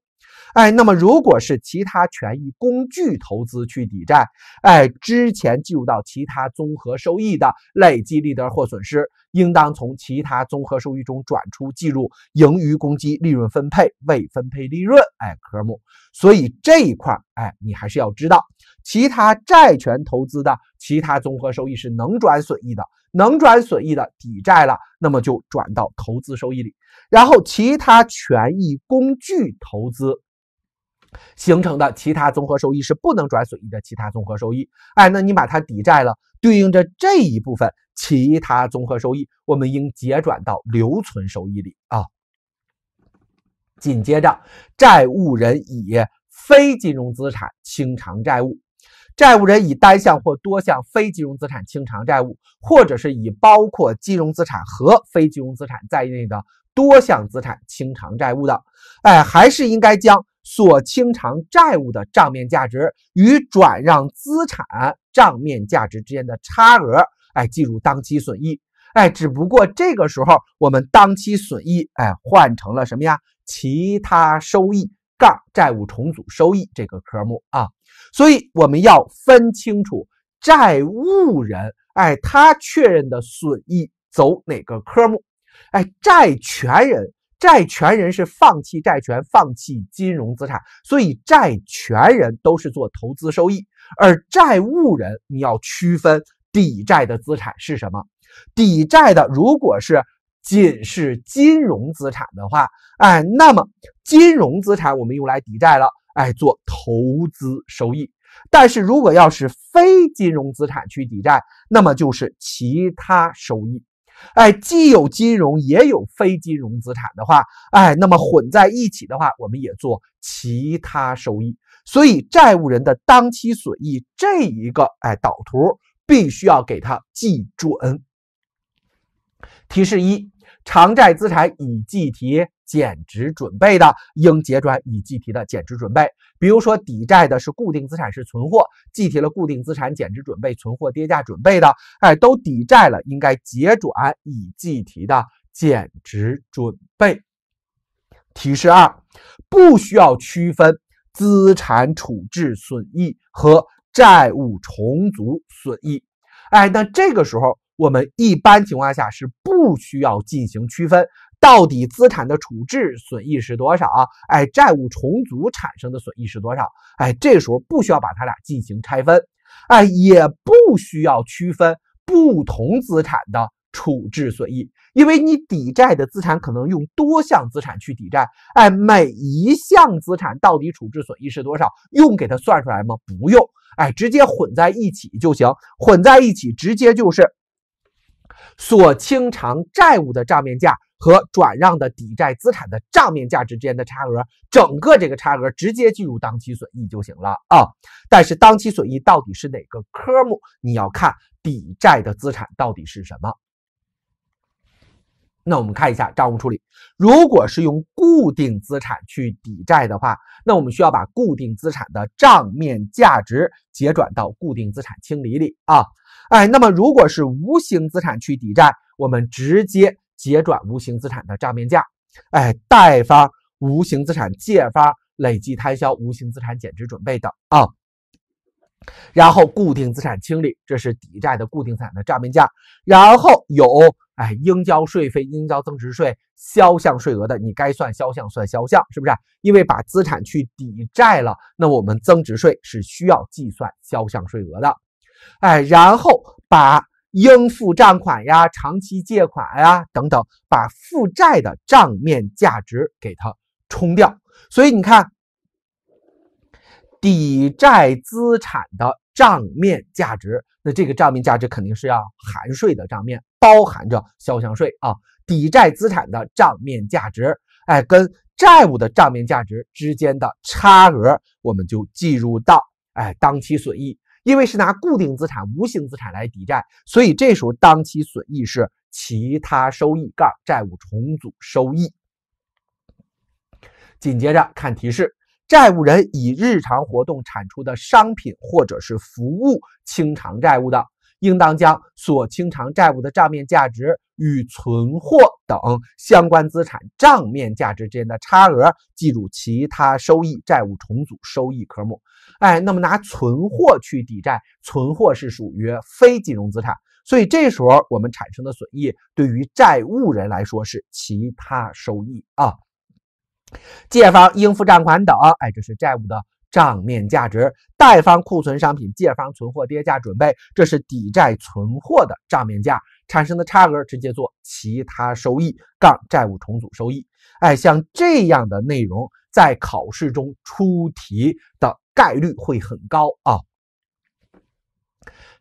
哎，那么如果是其他权益工具投资去抵债，哎，之前计入到其他综合收益的累计利得或损失，应当从其他综合收益中转出，计入盈余公积、利润分配、未分配利润，哎，科目。所以这一块，哎，你还是要知道，其他债权投资的其他综合收益是能转损益的。能转损益的抵债了，那么就转到投资收益里。然后，其他权益工具投资形成的其他综合收益是不能转损益的。其他综合收益，哎，那你把它抵债了，对应着这一部分其他综合收益，我们应结转到留存收益里啊。紧接着，债务人以非金融资产清偿债务。债务人以单项或多项非金融资产清偿债务，或者是以包括金融资产和非金融资产在内的多项资产清偿债务的，哎，还是应该将所清偿债务的账面价值与转让资产账面价值之间的差额，哎，计入当期损益，哎，只不过这个时候我们当期损益，哎，换成了什么呀？其他收益。杠债务重组收益这个科目啊，所以我们要分清楚债务人，哎，他确认的损益走哪个科目？哎，债权人，债权人是放弃债权，放弃金融资产，所以债权人都是做投资收益，而债务人你要区分抵债的资产是什么？抵债的如果是仅是金融资产的话，哎，那么。金融资产我们用来抵债了，哎，做投资收益。但是如果要是非金融资产去抵债，那么就是其他收益。哎，既有金融也有非金融资产的话，哎，那么混在一起的话，我们也做其他收益。所以，债务人的当期损益这一个哎导图必须要给它记准。提示一：偿债资产已计提。减值准备的应结转已计提的减值准备，比如说抵债的是固定资产是存货，计提了固定资产减值准备、存货跌价准备的，哎，都抵债了，应该结转已计提的减值准备。提示二，不需要区分资产处置损益和债务重组损益。哎，那这个时候我们一般情况下是不需要进行区分。到底资产的处置损益是多少啊？哎，债务重组产生的损益是多少？哎，这时候不需要把它俩进行拆分，哎，也不需要区分不同资产的处置损益，因为你抵债的资产可能用多项资产去抵债，哎，每一项资产到底处置损益是多少，用给它算出来吗？不用，哎，直接混在一起就行，混在一起直接就是所清偿债务的账面价。和转让的抵债资产的账面价值之间的差额，整个这个差额直接计入当期损益就行了啊。但是当期损益到底是哪个科目，你要看抵债的资产到底是什么。那我们看一下账务处理，如果是用固定资产去抵债的话，那我们需要把固定资产的账面价值结转到固定资产清理里啊。哎，那么如果是无形资产去抵债，我们直接。结转无形资产的账面价，哎，贷方无形资产，借方累计摊销、无形资产减值准备等啊。然后固定资产清理，这是抵债的固定资产的账面价。然后有哎，应交税费、应交增值税销项税额的，你该算销项算销项，是不是？因为把资产去抵债了，那我们增值税是需要计算销项税额的，哎，然后把。应付账款呀，长期借款呀，等等，把负债的账面价值给它冲掉。所以你看，抵债资产的账面价值，那这个账面价值肯定是要含税的账面，包含着销项税啊。抵债资产的账面价值，哎，跟债务的账面价值之间的差额，我们就计入到哎当期损益。因为是拿固定资产、无形资产来抵债，所以这时候当期损益是其他收益杠债务重组收益。紧接着看提示，债务人以日常活动产出的商品或者是服务清偿债务的。应当将所清偿债务的账面价值与存货等相关资产账面价值之间的差额计入其他收益、债务重组收益科目。哎，那么拿存货去抵债，存货是属于非金融资产，所以这时候我们产生的损益对于债务人来说是其他收益啊。借方应付账款等，哎，这是债务的。账面价值，贷方库存商品，借方存货跌价准备，这是抵债存货的账面价产生的差额，直接做其他收益杠债务重组收益。哎，像这样的内容在考试中出题的概率会很高啊。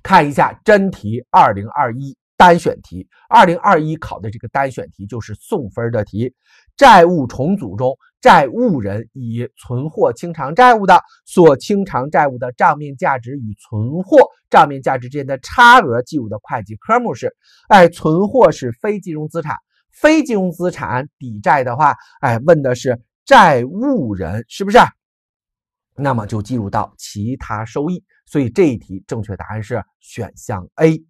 看一下真题，二零二一单选题，二零二一考的这个单选题就是送分的题，债务重组中。债务人以存货清偿债务的，所清偿债务的账面价值与存货账面价值之间的差额，计入的会计科目是，哎，存货是非金融资产，非金融资产抵债的话，哎，问的是债务人是不是？那么就计入到其他收益。所以这一题正确答案是选项 A。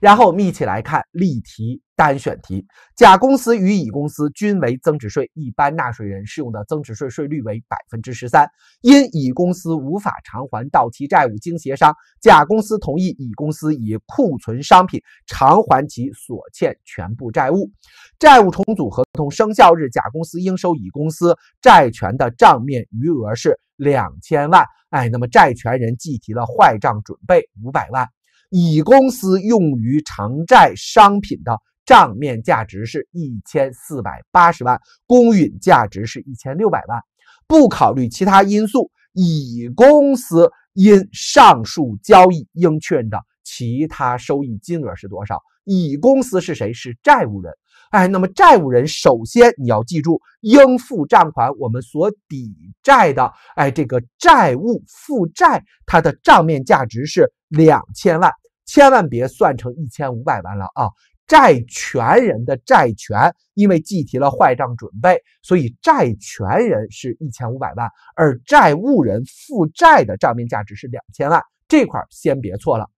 然后我们一起来看例题。单选题：甲公司与乙公司均为增值税一般纳税人，适用的增值税税率为百分之十三。因乙公司无法偿还到期债务，经协商，甲公司同意乙公司以库存商品偿还其所欠全部债务。债务重组合同生效日，甲公司应收乙公司债权的账面余额是两千万。哎，那么债权人计提了坏账准备五百万。乙公司用于偿债商品的。账面价值是一千四百八十万，公允价值是一千六百万，不考虑其他因素，乙公司因上述交易应确认的其他收益金额是多少？乙公司是谁？是债务人。哎，那么债务人首先你要记住，应付账款我们所抵债的，哎，这个债务负债它的账面价值是两千万，千万别算成一千五百万了啊。债权人的债权，因为计提了坏账准备，所以债权人是一千五百万，而债务人负债的账面价值是两千万，这块儿先别错了。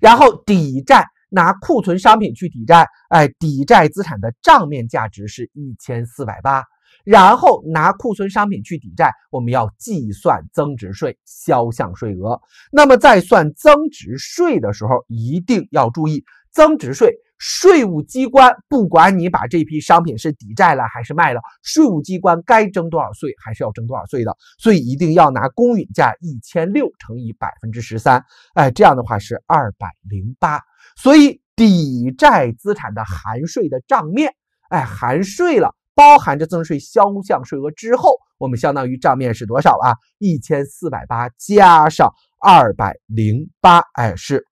然后抵债拿库存商品去抵债，哎，抵债资产的账面价值是一千四百八，然后拿库存商品去抵债，我们要计算增值税销项税额。那么在算增值税的时候，一定要注意。增值税税务机关不管你把这批商品是抵债了还是卖了，税务机关该征多少税还是要征多少税的，所以一定要拿公允价一千六乘以百分之十三，哎，这样的话是二百零八，所以抵债资产的含税的账面，哎，含税了，包含着增值税销项税额之后，我们相当于账面是多少啊？一千四百八加上二百零八，哎，是。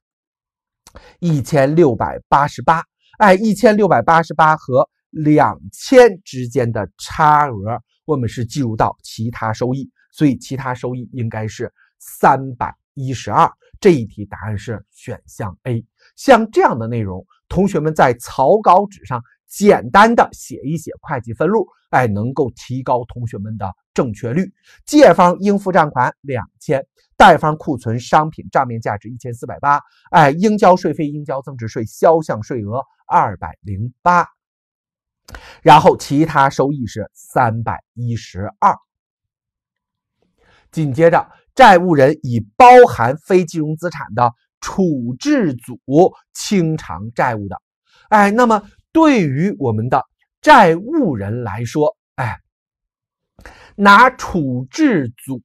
一千六百八十八，哎，一千六百八十八和两千之间的差额，我们是计入到其他收益，所以其他收益应该是三百一十二。这一题答案是选项 A。像这样的内容，同学们在草稿纸上。简单的写一写会计分录，哎，能够提高同学们的正确率。借方应付账款两千，贷方库存商品账面价值一千四百八，哎，应交税费应交增值税销项税额二百零八，然后其他收益是三百一十二。紧接着，债务人以包含非金融资产的处置组清偿债务的，哎，那么。对于我们的债务人来说，哎，拿处置组，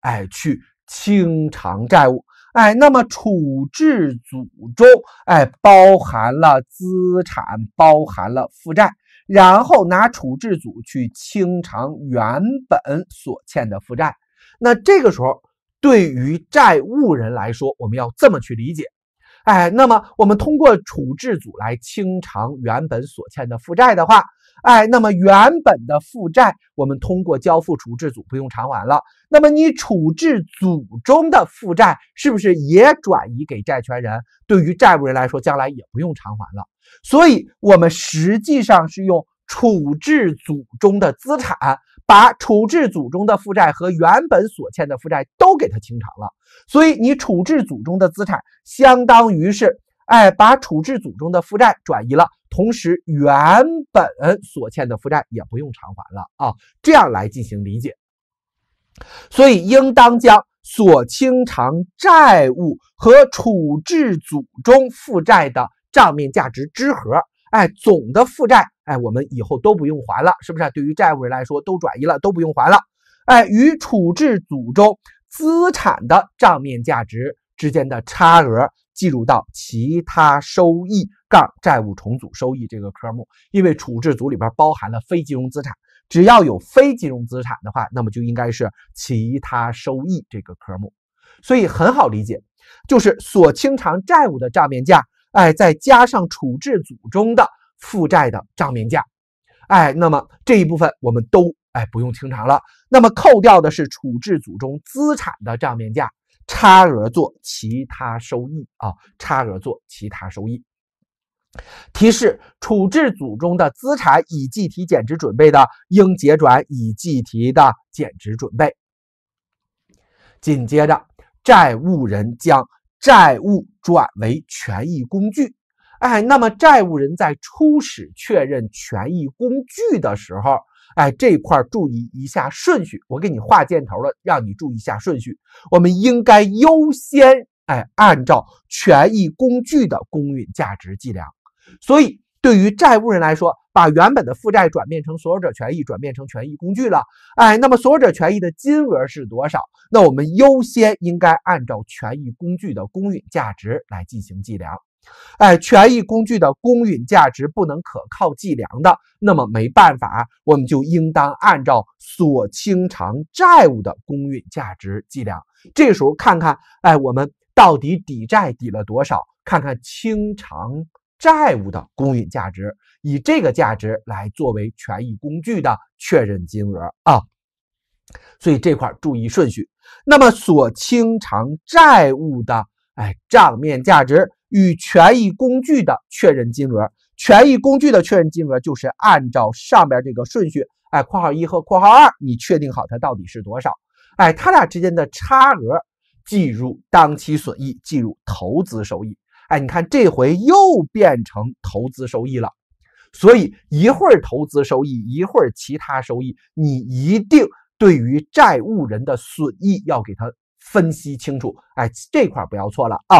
哎，去清偿债务，哎，那么处置组中，哎，包含了资产，包含了负债，然后拿处置组去清偿原本所欠的负债。那这个时候，对于债务人来说，我们要这么去理解。哎，那么我们通过处置组来清偿原本所欠的负债的话，哎，那么原本的负债，我们通过交付处置组不用偿还了。那么你处置组中的负债是不是也转移给债权人？对于债务人来说，将来也不用偿还了。所以，我们实际上是用处置组中的资产。把处置组中的负债和原本所欠的负债都给他清偿了，所以你处置组中的资产相当于是，哎，把处置组中的负债转移了，同时原本所欠的负债也不用偿还了啊，这样来进行理解。所以应当将所清偿债务和处置组中负债的账面价值之和。哎，总的负债，哎，我们以后都不用还了，是不是？对于债务人来说，都转移了，都不用还了。哎，与处置组中资产的账面价值之间的差额，计入到其他收益杠债务重组收益这个科目，因为处置组里边包含了非金融资产，只要有非金融资产的话，那么就应该是其他收益这个科目，所以很好理解，就是所清偿债务的账面价。哎，再加上处置组中的负债的账面价，哎，那么这一部分我们都哎不用清偿了。那么扣掉的是处置组中资产的账面价，差额做其他收益啊，差额做其他收益。提示：处置组中的资产已计提减值准备的，应结转已计提的减值准备。紧接着，债务人将。债务转为权益工具，哎，那么债务人在初始确认权益工具的时候，哎，这块注意一下顺序，我给你画箭头了，让你注意一下顺序。我们应该优先哎，按照权益工具的公允价值计量，所以。对于债务人来说，把原本的负债转变成所有者权益，转变成权益工具了。哎，那么所有者权益的金额是多少？那我们优先应该按照权益工具的公允价值来进行计量。哎，权益工具的公允价值不能可靠计量的，那么没办法，我们就应当按照所清偿债务的公允价值计量。这时候看看，哎，我们到底抵债抵了多少？看看清偿。债务的公允价值，以这个价值来作为权益工具的确认金额啊。所以这块注意顺序。那么所清偿债务的哎账面价值与权益工具的确认金额，权益工具的确认金额就是按照上边这个顺序，哎，括号一和括号二，你确定好它到底是多少？哎，它俩之间的差额计入当期损益，计入投资收益。哎，你看这回又变成投资收益了，所以一会儿投资收益，一会儿其他收益，你一定对于债务人的损益要给他分析清楚。哎，这块不要错了啊。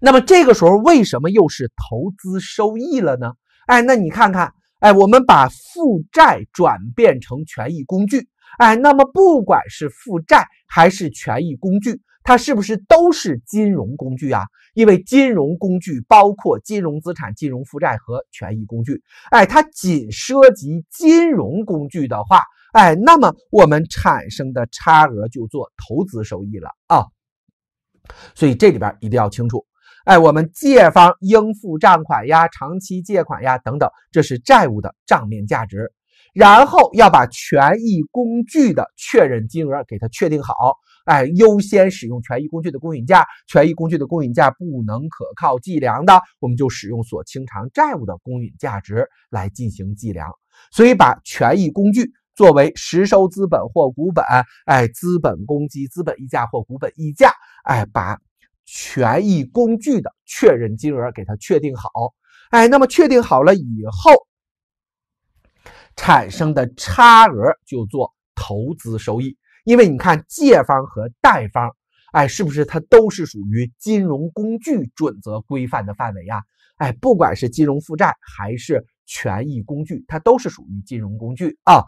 那么这个时候为什么又是投资收益了呢？哎，那你看看，哎，我们把负债转变成权益工具，哎，那么不管是负债还是权益工具。它是不是都是金融工具啊？因为金融工具包括金融资产、金融负债和权益工具。哎，它仅涉及金融工具的话，哎，那么我们产生的差额就做投资收益了啊。所以这里边一定要清楚，哎，我们借方应付账款呀、长期借款呀等等，这是债务的账面价值，然后要把权益工具的确认金额给它确定好。哎，优先使用权益工具的公允价，权益工具的公允价不能可靠计量的，我们就使用所清偿债务的公允价值来进行计量。所以，把权益工具作为实收资本或股本，哎，资本公积、资本溢价或股本溢价，哎，把权益工具的确认金额给它确定好。哎，那么确定好了以后，产生的差额就做投资收益。因为你看借方和贷方，哎，是不是它都是属于金融工具准则规范的范围呀？哎，不管是金融负债还是权益工具，它都是属于金融工具啊。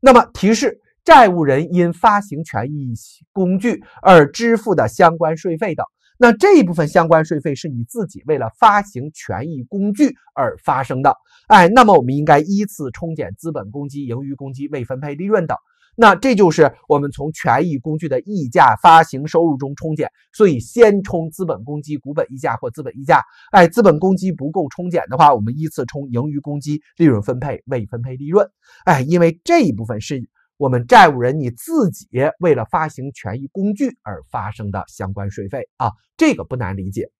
那么提示，债务人因发行权益工具而支付的相关税费等，那这一部分相关税费是你自己为了发行权益工具而发生的，哎，那么我们应该依次冲减资本公积、盈余公积、未分配利润等。那这就是我们从权益工具的溢价发行收入中冲减，所以先冲资本公积股本溢价或资本溢价。哎，资本公积不够冲减的话，我们依次冲盈余公积、利润分配、未分配利润。哎，因为这一部分是我们债务人你自己为了发行权益工具而发生的相关税费啊，这个不难理解。